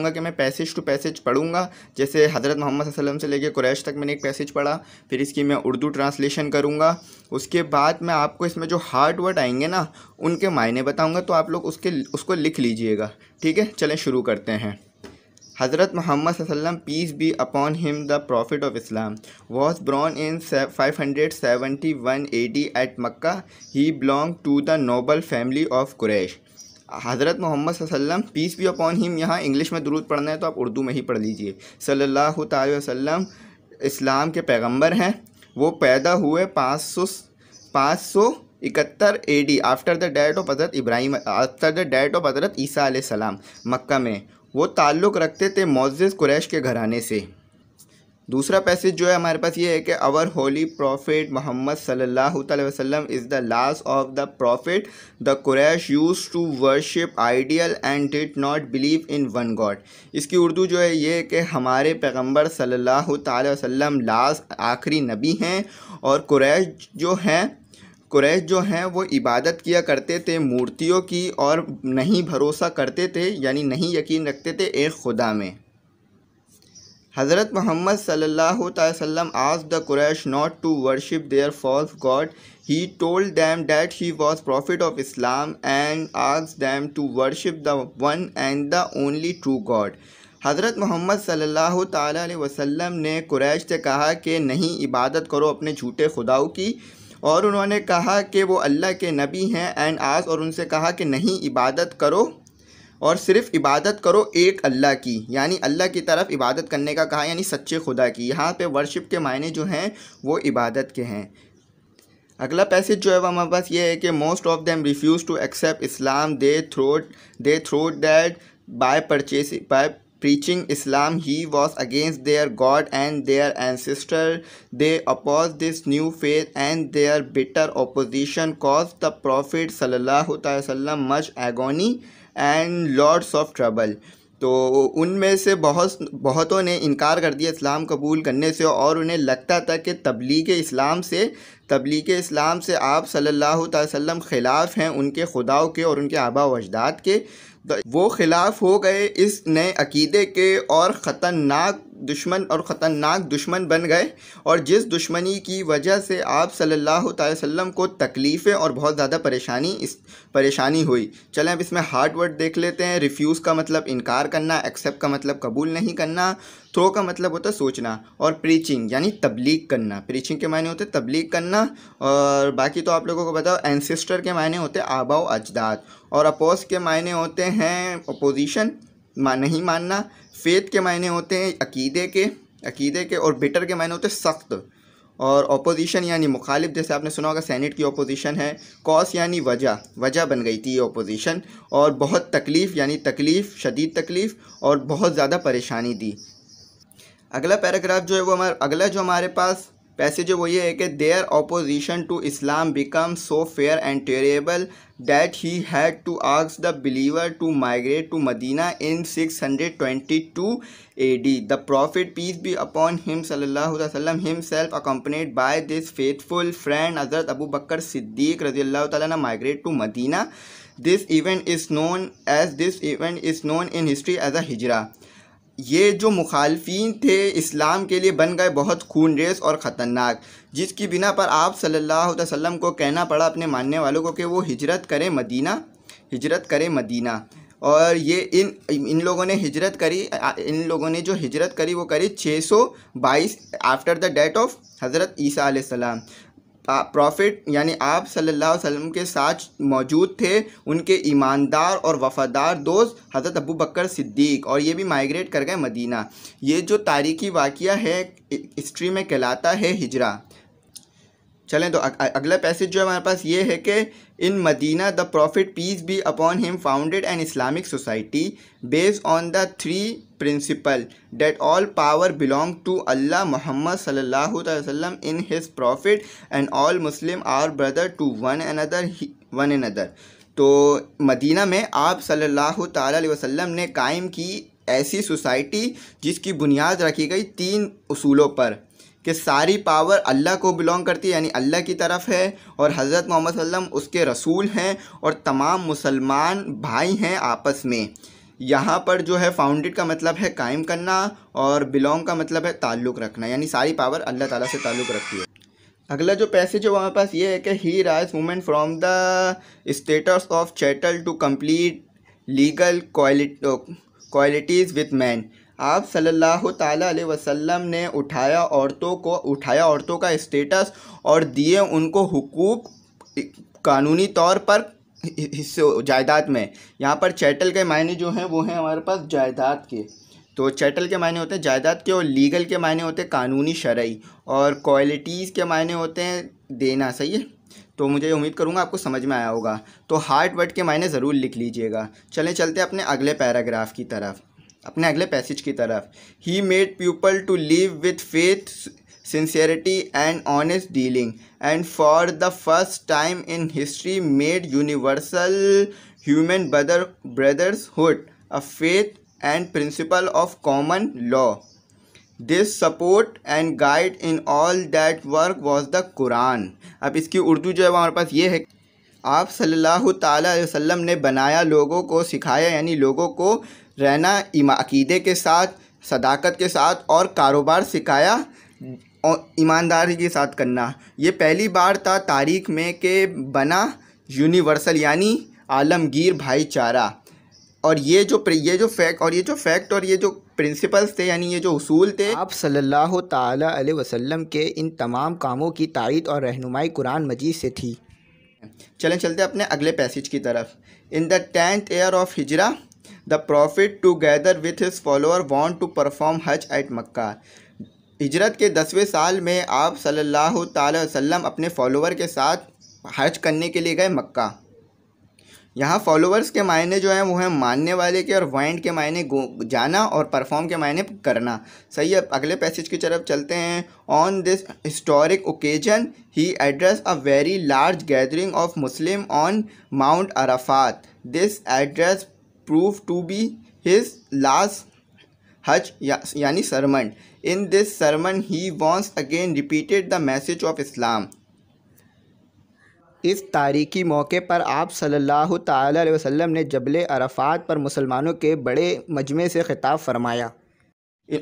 कहूँगा कि मैं पैसेज टू पैसेज पढ़ूँगा जैसे हज़रत मोहम्मद वसलम से लेकर कुरैश तक मैंने एक पैसेज पढ़ा फिर इसकी मैं उर्दू ट्रांसलेशन करूँगा उसके बाद मैं आपको इसमें जो हार्ड वर्ड आएंगे ना उनके मायने बताऊँगा तो आप लोग उसके उसको लिख लीजिएगा ठीक है चलें शुरू करते हैं हज़रत Muhammad Hazrat Muhammad sallam peace be upon him the prophet of Islam was born in 571 AD at Mecca he belong to the noble family of Quraysh हज़रत मोहम्मद वसल्लम पीस बी अपॉन हिम यहाँ English में दुरूद पढ़ना है तो आप उर्दू में ही पढ़ लीजिए सल्लल्लाहु अलैहि वसल्लम इस्लाम के पैगंबर हैं वो पैदा हुए पाँच सौ पाँच सौ इकहत्तर A D after the date of हजरत Ibrahim after the date of हजरत ईसा सलाम मक्का में वो ताल्लुक़ रखते थे मोज़ कुरैश के घराने से दूसरा पैसेज जो है हमारे पास ये है कि अवर होली प्रॉफिट मोहम्मद सल्लल्लाहु अलैहि वसल्लम is the last of the prophet the Quraysh use to worship idol and did not believe in one God इसकी उर्दू जो है ये कि हमारे पैगम्बर सल्लल्लाहु अलैहि वसल्लम लास्ट आखिरी नबी हैं और कुरैश जो हैं कुरैश जो हैं वो इबादत किया करते थे मूर्तियों की और नहीं भरोसा करते थे यानी नहीं यकीन रखते थे एक खुदा में हज़रत मोहम्मद सल्लल्लाहु अलैहि वसल्लम आज the Quraish not to worship there false God he told them that he was profit of Islam and आज them to worship the one and the only true God हज़रत मोहम्मद सल्लल्लाहु अलैहि वसल्लम ने कुरैश से कहा कि नहीं इबादत करो अपने झूठे खुदाओं की और उन्होंने कहा कि वो अल्लाह के नबी हैं एंड आज और उनसे कहा कि नहीं इबादत करो और सिर्फ इबादत करो एक अल्लाह की यानी अल्लाह की तरफ इबादत करने का कहा यानी सच्चे खुदा की यहाँ पे वर्शिप के मायने जो हैं वो इबादत के हैं अगला पैसेज जो है वह हमारे पास ये है कि most of them refuse to accept Islam they threw they threat that by purchase by preaching Islam he was against their god and their ancestor they oppose this new faith and their bitter opposition cause the prophet सल्ला वसलम much agony and lots of trouble तो उनमें से बहुत बहुतों ने इनकार कर दिया इस्लाम कबूल करने से और उन्हें लगता था कि तबलीग इस्लाम से तबलीग इस्लाम से आप सल्लल्लाहु अलैहि वसल्लम ख़िलाफ़ हैं उनके खुदाओं के और उनके आबा वजदाद के तो वो ख़िलाफ़ हो गए इस नए अकीदे के और ख़तरनाक दुश्मन और ख़तरनाक दुश्मन बन गए और जिस दुश्मनी की वजह से आप सल्लल्लाहु अलैहि वसल्लम को तकलीफ़ें और बहुत ज़्यादा परेशानी इस परेशानी हुई चलें अब इसमें हार्ड वर्ड देख लेते हैं रिफ्यूज़ का मतलब इनकार करना एक्सेप्ट का मतलब कबूल नहीं करना थ्रो का मतलब होता है सोचना और प्रीचिंग यानी तबलीग करना प्रीचिंग के मायने होते तबलीग करना और बाकी तो आप लोगों को बताओ एनसिस्टर के मायने होते आबाओ अजदाद और अपोज के मायने होते हैं अपोजिशन मा नहीं मानना फेथ के मायने होते हैं अकीदे के अकीदे के और बिटर के मायने होते हैं सख्त और अपोजिशन यानी मुखालिफ जैसे आपने सुना होगा सैनेट की अपोजिशन है कॉस यानी वजह वजह बन गई थी ये अपोजिशन और बहुत तकलीफ़ यानी तकलीफ़ शदीद तकलीफ़ और बहुत ज़्यादा परेशानी दी अगला पैराग्राफ जो है वो हमारा अगला जो हमारे पास पैसेज वो ये है कि their opposition to Islam become so fierce and terrible that he had to ask the believer to migrate to Medina in 622 D the prophet peace be upon him सल्लल्लाहु अलैहि वसल्लम himself accompanied by this faithful friend हज़रत Abu Bakr Siddiq रजी अल्लाह ताला migrate to Medina this event is known as this event is known in history as a हिजरा ये जो मुखालफी थे इस्लाम के लिए बन गए बहुत खून रेस और ख़तरनाक जिसकी बिना पर आप सल्लल्लाहु अलैहि वसल्लम को कहना पड़ा अपने मानने वालों को कि वो हिजरत करें मदीना हिजरत करें मदीना और ये इन इन लोगों ने हिजरत करी इन लोगों ने जो हिजरत करी वो करी 622 आफ्टर द डेट ऑफ हज़रत ईसा प्रॉफिट यानी आप सल्लल्लाहु अलैहि वसल्लम के साथ मौजूद थे उनके ईमानदार और वफ़ादार दोस्त हज़रत अबू बकर सिद्दीक और ये भी माइग्रेट कर गए मदीना ये जो तारीखी वाक़ है हिस्ट्री में कहलाता है हिजरा चलें तो अगला पैसेज जो है हमारे पास ये है कि in Medina the prophet peace be upon him founded an Islamic society based on the three principle that all power belong to Allah Muhammad सल्लल्लाहु अलैहि वसल्लम in his prophet and all Muslim are brother to one another one an other तो Medina में आप सल्लल्लाहु अलैहि वसल्लम ने कायम की ऐसी सोसाइटी जिसकी बुनियाद रखी गई तीन असूलों पर कि सारी पावर अल्लाह को बिलोंग करती है यानी अल्लाह की तरफ है और हज़रत मोहम्मद वसल्लम उसके रसूल हैं और तमाम मुसलमान भाई हैं आपस में यहाँ पर जो है फाउंडेड का मतलब है कायम करना और बिलोंग का मतलब है ताल्लुक़ रखना यानी सारी पावर अल्लाह ताला से ताल्लुक़ रखती है अगला जो पैसेज है हमारे पास ये है कि he raise women from the status of chattel to complete legal qualities with man आप सल्लल्लाहु अलैहि वसल्लम ने उठाया औरतों को उठाया औरतों का स्टेटस और दिए उनको हुकूक कानूनी तौर पर हिस्से जायदाद में यहाँ पर चैटल के मायने जो हैं वो हैं हमारे पास जायदाद के तो चैटल के मायने होते हैं जायदाद के और लीगल के मायने होते हैं कानूनी शरा और क्वालिटीज़ के मायने होते हैं देना सही है तो मुझे उम्मीद करूँगा आपको समझ में आया होगा तो हार्ट वर्ड के मायने ज़रूर लिख लीजिएगा चलें चलते अपने अगले पैराग्राफ की तरफ अपने अगले पैसेज की तरफ he made people to live with faith sincerity and honest dealing and for the first time in history made universal human brother brotherhood a faith and principle of common law this support and guide in all that work was the Quran अब इसकी उर्दू जो है हमारे पास ये है आप सल्लल्लाहु अलैहि वसल्लम ने बनाया लोगों को सिखाया यानी लोगों को रहना ईमा अकीदे के साथ सदाकत के साथ और कारोबार सिखाया और ईमानदारी के साथ करना ये पहली बार था तारीख में के बना यूनिवर्सल यानी आलमगीर भाईचारा और ये जो ये जो फैक्ट और ये जो फैक्ट और ये जो प्रिंसिपल्स थे यानी ये जो असूल थे आप सल्लल्लाहु अलैहि वसल्लम के इन तमाम कामों की तारीद और रहनुमाई कुरान मजीद से थी चलें चलते अपने अगले पैसेज की तरफ in the tenth year of हिजरा the Prophet together with his follower want to perform हज एट मक्का हिजरत के दसवें साल में आप सल्लल्लाहु अलैहि वसल्लम अपने फॉलोवर के साथ हज करने के लिए गए मक्का यहाँ फॉलोअर्स के मायने जो हैं वो हैं मानने वाले के और वाइंड के मायने जाना और परफॉर्म के मायने करना सही है अगले पैसेज की तरफ चलते हैं on this historic occasion he address a very large gathering of Muslim on Mount Arafat this address prove to be his last हज यानी sermon in this sermon he once again repeated the message of Islam इस तारीखी मौके पर आप सल्लल्लाहु अलैहि वसल्लम ने जबल अरफात पर मुसलमानों के बड़े मजमे से ख़िताब फरमाया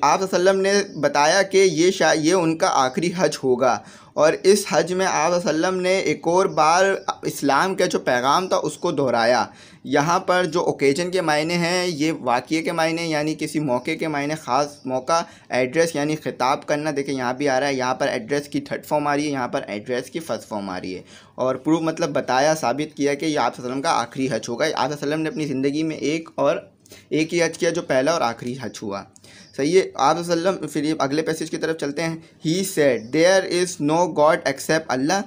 आप ने बताया कि ये शा ये उनका आखिरी हज होगा और इस हज में आप ने एक और बार इस्लाम का जो पैगाम था उसको दोहराया यहाँ पर जो ओकेजन के मायने हैं ये वाक़े के मायने यानी किसी मौके के मायने ख़ास मौका एड्रेस यानी ख़िताब करना देखें यहाँ भी आ रहा है यहाँ पर एड्रेस की थर्ड फॉर्म आ रही है यहाँ पर एड्रेस की फ़र्स्ट फॉर्म आ रही है और प्रूफ मतलब बताया साबित किया कि ये आप का आखिरी हज होगा आप ने अपनी ज़िंदगी में एक और एक ही हज किया जो पहला और आखिरी हज हुआ सही है आप वसल्लम फिर अगले पैसेज की तरफ चलते हैं he said there is no God except Allah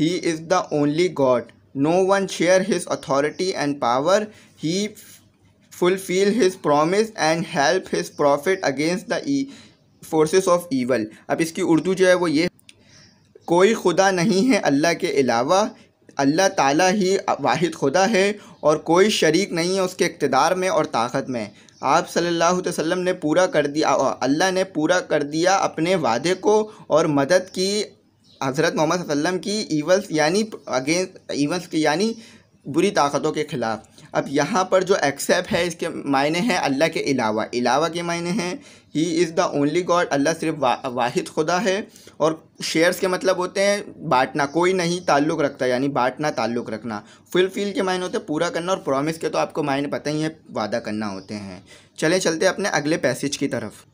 he is the only God no one share his authority and power he fulfil his promise and help his prophet against the forces of evil अब इसकी उर्दू जो है वो ये कोई खुदा नहीं है अल्लाह के अलावा अल्लाह ताला ही वाहिद खुदा है और कोई शरीक नहीं है उसके इकतदार में और ताकत में आप सल्लल्लाहु अलैहि वसल्लम ने पूरा कर दिया अल्लाह ने पूरा कर दिया अपने वादे को और मदद की हज़रत मोहम्मद वसल्लम की ईवल्स यानी अगेंस्ट ईवल्स की यानी बुरी ताकतों के ख़िलाफ़ अब यहाँ पर जो एक्सेप्ट है इसके मायने हैं अल्लाह के अलावा अलावा के मायने हैं he is the only God अल्लाह सिर्फ वा, वाहिद खुदा है और शेयर्स के मतलब होते हैं बांटना कोई नहीं ताल्लुक़ रखता यानी बांटना ताल्लुक़ रखना फुलफिल के मायने होते हैं पूरा करना और प्रॉमिस के तो आपको मायने पता ही है वादा करना होते हैं चले चलते अपने अगले पैसेज की तरफ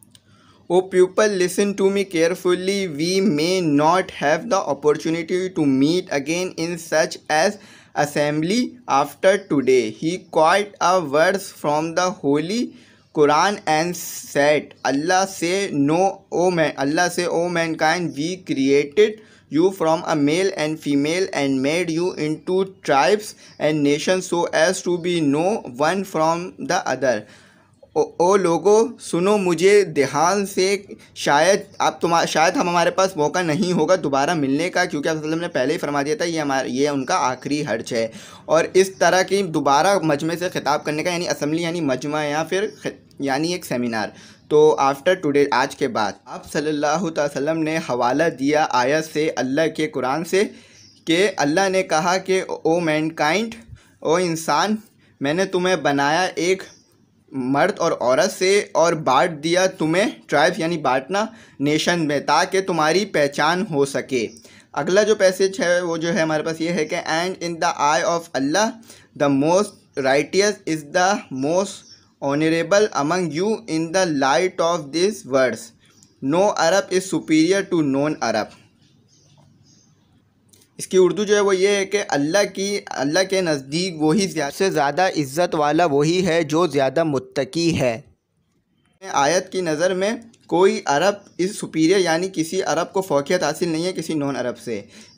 O people listen to me carefully we may not have the opportunity to meet again in such as assembly after today. He quoted a verse from the Holy Quran and said, Allah say, no, O man, Allah say, O mankind, we created you from a male and female and made you into tribes and nations so as to be no one from the other. ओ, ओ लोगो सुनो मुझे देहान से शायद आप तुम्हारा शायद हम हमारे पास मौका नहीं होगा दोबारा मिलने का क्योंकि आप ने पहले ही फरमा दिया था ये हमारा ये उनका आखिरी हर्ज है और इस तरह की दोबारा मजमे से खिताब करने का यानी असम्बली यानी मजमा या फिर यानी एक सेमिनार तो आफ्टर टुडे आज के बाद आप सल्लल्लाहु अलैहि ने हवाला दिया आयत से अल्लाह के कुरान से कि अल्लाह ने कहा कि ओ मैनकाइंड ओ इंसान मैंने तुम्हें बनाया एक मर्द और औरत से और बांट दिया तुम्हें ट्राइब्स यानी बांटना नेशन में ताकि तुम्हारी पहचान हो सके अगला जो पैसेज है वो जो है हमारे पास ये है कि and in the eye of Allah the most righteous is the most honourable among you in the light of this words no Arab is superior to non Arab इसकी उर्दू जो है वो ये है कि अल्लाह की अल्लाह के नज़दीक वही से ज़्यादा इज़्ज़त वाला वही है जो ज़्यादा मुत्तकी है आयत की नज़र में कोई अरब इस सुपीरियर यानी किसी अरब को फोकियत हासिल नहीं है किसी नॉन अरब से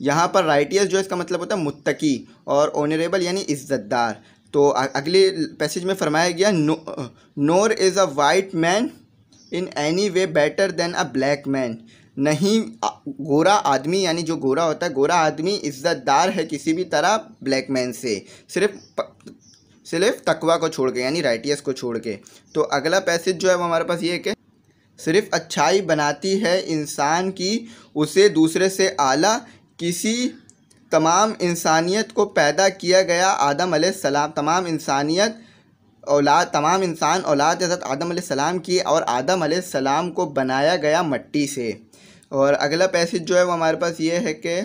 यहाँ पर राइटियस जो इसका मतलब होता है मुत्तकी और ऑनरेबल यानी इज़्ज़तदार तो अगले पैसेज में फरमाया गया no, nor is a white man in any way better than a black man नहीं गोरा आदमी यानी जो गोरा होता है गोरा आदमी इज़्ज़तदार है किसी भी तरह ब्लैक मैन से सिर्फ प, सिर्फ तकवा को छोड़ के यानी राइटियस को छोड़ के तो अगला पैसेज जो है वो हमारे पास ये है सिर्फ अच्छाई बनाती है इंसान की उसे दूसरे से आला किसी तमाम इंसानियत को पैदा किया गया आदम सलाम तमाम इंसानियत औलाद तमाम इंसान औलाद आदम सलाम की और आदम सलाम को बनाया गया मट्टी से और अगला पैसेज जो है वो हमारे पास ये है कि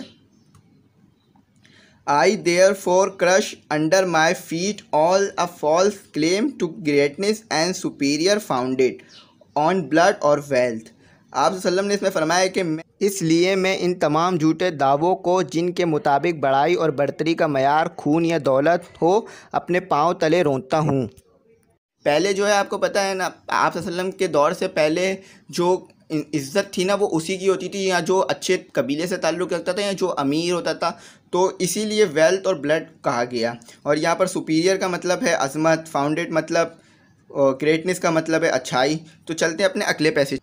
I therefore crush under my feet all a false claim to greatness and superior founded on blood or wealth आप सल्लम ने इसमें फरमाया कि मैं इसलिए मैं इन तमाम झूठे दावों को जिनके मुताबिक बड़ाई और बढ़तरी का मैार खून या दौलत हो अपने पाँव तले रोता हूँ पहले जो है आपको पता है ना आप के दौर से पहले जो इज़्ज़त थी ना वो उसी की होती थी या जो अच्छे कबीले से ताल्लुक़ रखता था या जो अमीर होता था तो इसीलिए वेल्थ और ब्लड कहा गया और यहाँ पर सुपीरियर का मतलब है अजमत फाउंडेड मतलब ग्रेटनेस का मतलब है अच्छाई तो चलते हैं अपने अगले पैसे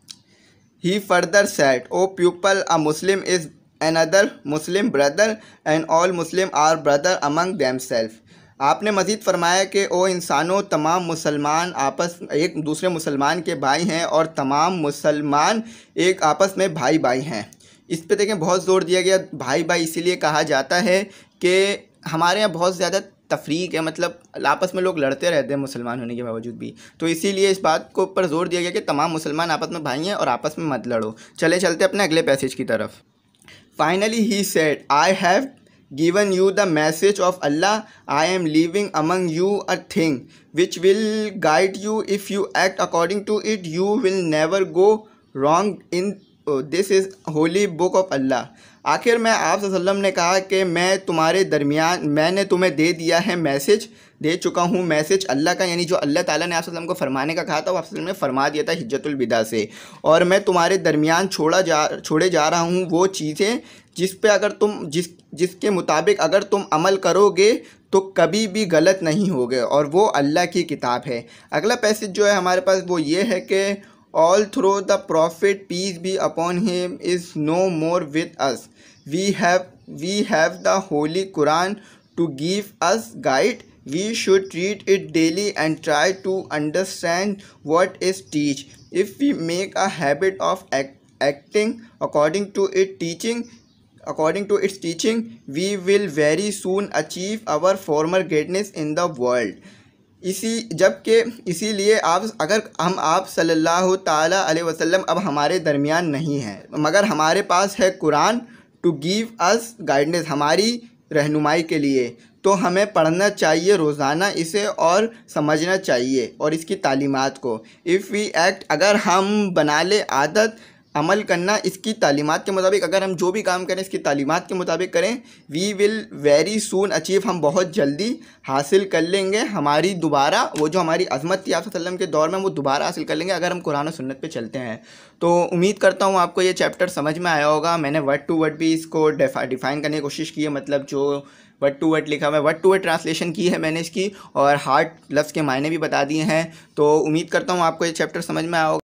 he further said O people a Muslim is an Muslim brother and all Muslim are brother among them self आपने मज़ीद फरमाया कि ओ इंसानों तमाम मुसलमान आपस एक दूसरे मुसलमान के भाई हैं और तमाम मुसलमान एक आपस में भाई भाई हैं इस पे देखें बहुत ज़ोर दिया गया भाई भाई इसीलिए कहा जाता है कि हमारे यहाँ बहुत ज़्यादा तफरीक है मतलब आपस में लोग लड़ते रहते हैं मुसलमान होने के बावजूद भी तो इसीलिए इस बात को ऊपर ज़ोर दिया गया कि तमाम मुसलमान आपस में भाई हैं और आपस में मत लड़ो चले चलते अपने अगले पैसेज की तरफ finally he said I have given you the message of Allah, I am leaving among you a thing which will guide you. If you act according to it, you will never go wrong in this is holy book of Allah आखिर में आप वसल्लम ने कहा कि मैं तुम्हारे दरमियान मैंने तुम्हें दे दिया है मैसेज दे चुका हूँ मैसेज अल्लाह का यानी जो अल्लाह ताला ने आप को फरमाने का कहा था वो आपने ने फरमा दिया था हिजतुलविदा से और मैं तुम्हारे दरमियान छोड़ा जा छोड़े जा रहा हूँ वो चीज़ें जिस पे अगर तुम जिस जिसके मुताबिक अगर तुम अमल करोगे तो कभी भी गलत नहीं होगे और वो अल्लाह की किताब है अगला पैसेज जो है हमारे पास वो ये है कि all through the prophet peace be upon him is no more with us we have we have the holy Quran to give us guide we should read it daily and try to understand what is teach if we make a habit of act acting according to it teaching according to its teaching we will very soon achieve our former greatness in the world इसी जबकि इसीलिए आप अगर हम आप सल्लल्लाहु ताला अलैहि वसल्लम अब हमारे दरमियान नहीं हैं मगर हमारे पास है Quran to give us guidance हमारी रहनुमाई के लिए तो हमें पढ़ना चाहिए रोज़ाना इसे और समझना चाहिए और इसकी तालीमत को इफ़ वी एक्ट अगर हम बना ले आदत अमल करना इसकी तालीमत के मुताबिक अगर हम जो भी काम करें इसकी तालीमत के मुताबिक करें we will very soon achieve हम बहुत जल्दी हासिल कर लेंगे हमारी दोबारा वो जो हमारी अजमत थी आपके के दौर में वो दोबारा हासिल कर लेंगे अगर हम कुरान सुन्नत पे चलते हैं तो उम्मीद करता हूँ आपको ये चैप्टर समझ में आया होगा मैंने वर्ड टू वर्ड भी इसको डिफ़ाइन करने की कोशिश की है मतलब जो वर्ड टू वर्ड लिखा हुआ है वर्ड टू वर्ड ट्रांसलेशन की है मैंने इसकी और हार्ड लफ्स के मायने भी बता दिए हैं तो उम्मीद करता हूँ आपको ये चैप्टर समझ में आया होगा